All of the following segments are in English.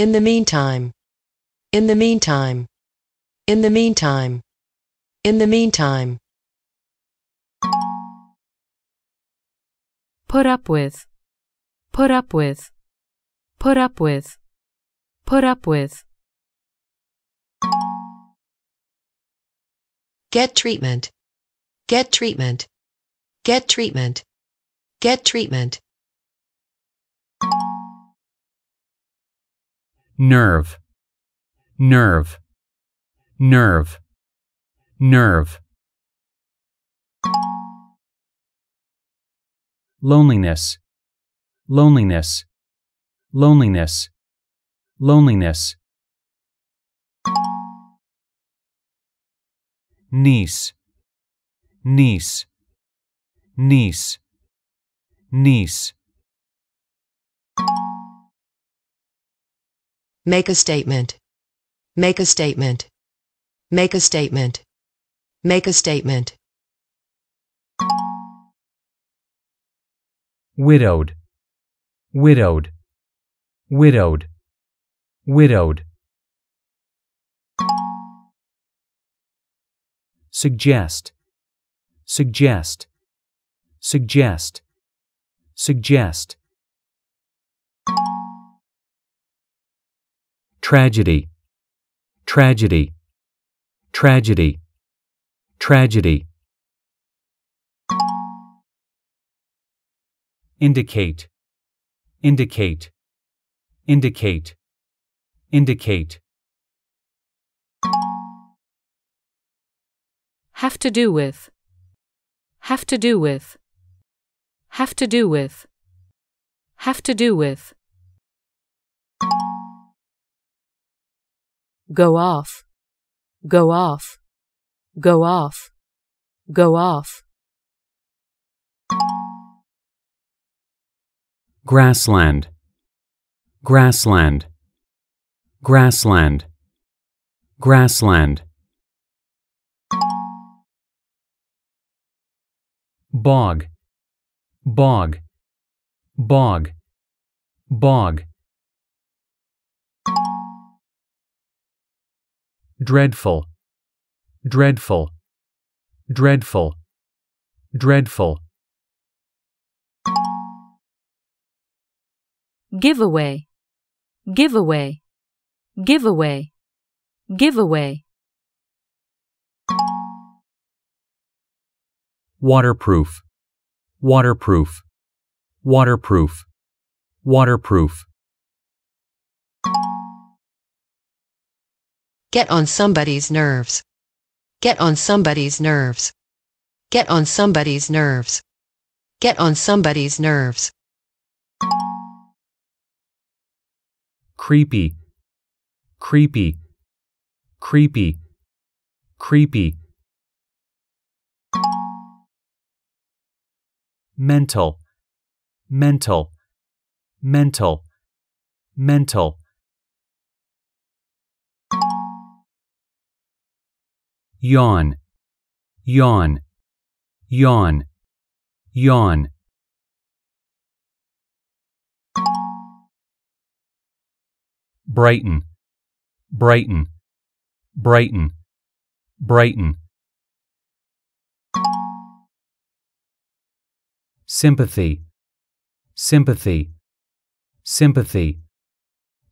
In the meantime. In the meantime. In the meantime. In the meantime. Put up with. Put up with. Put up with. Put up with. Get treatment. Get treatment. Get treatment. Get treatment. nerve, nerve, nerve, nerve. Loneliness, loneliness, loneliness, loneliness. Niece, niece, niece, niece. Make a statement. Make a statement. Make a statement. Make a statement. Widowed. Widowed. Widowed. Widowed. Suggest. Suggest. Suggest. Suggest. tragedy, tragedy, tragedy, tragedy. Indicate, indicate, indicate, indicate. Have to do with, have to do with, have to do with, have to do with. Go off. Go off. Go off. Go off. Grassland. Grassland. Grassland. Grassland. Bog. Bog. Bog. Bog. dreadful, dreadful, dreadful, dreadful. Giveaway, giveaway, giveaway, giveaway. Waterproof, waterproof, waterproof, waterproof. Get on somebody's nerves. Get on somebody's nerves. Get on somebody's nerves. Get on somebody's nerves. Creepy. Creepy. Creepy. Creepy. Mental. Mental. Mental. Mental. yawn, yawn, yawn, yawn. Brighton, Brighton, Brighton, Brighton. Sympathy, sympathy, sympathy,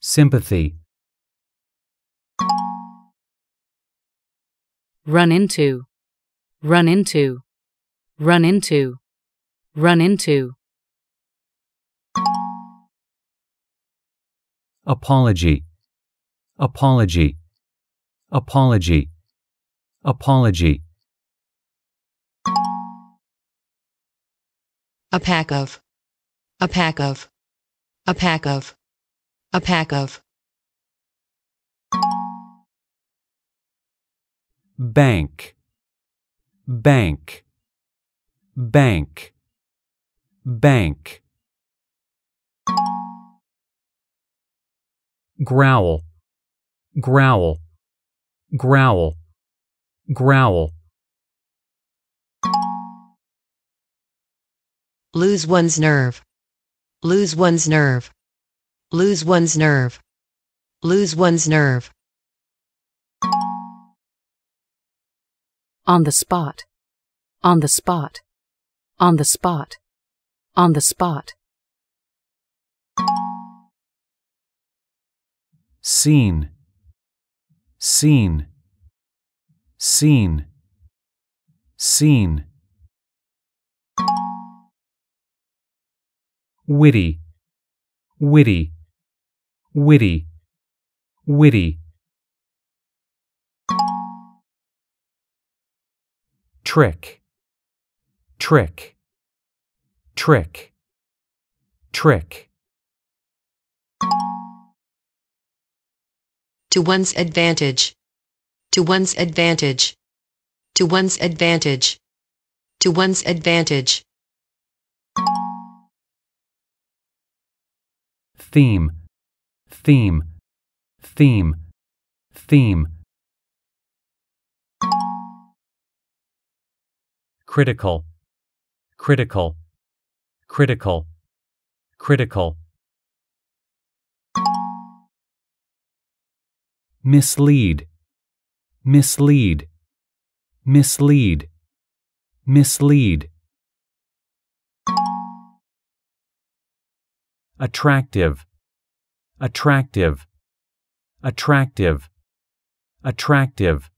sympathy. run into, run into, run into, run into. Apology, apology, apology, apology. A pack of, a pack of, a pack of, a pack of. bank bank bank bank growl growl growl growl lose one's nerve lose one's nerve lose one's nerve lose one's nerve On the spot. On the spot. On the spot. On the spot. Scene. Scene. Scene. Scene. Witty. Witty. Witty. Witty trick, trick, trick, trick. To one's advantage, to one's advantage, to one's advantage, to one's advantage. Theme, theme, theme, theme. critical, critical, critical, critical. Mislead, mislead, mislead, mislead. Attractive, attractive, attractive, attractive.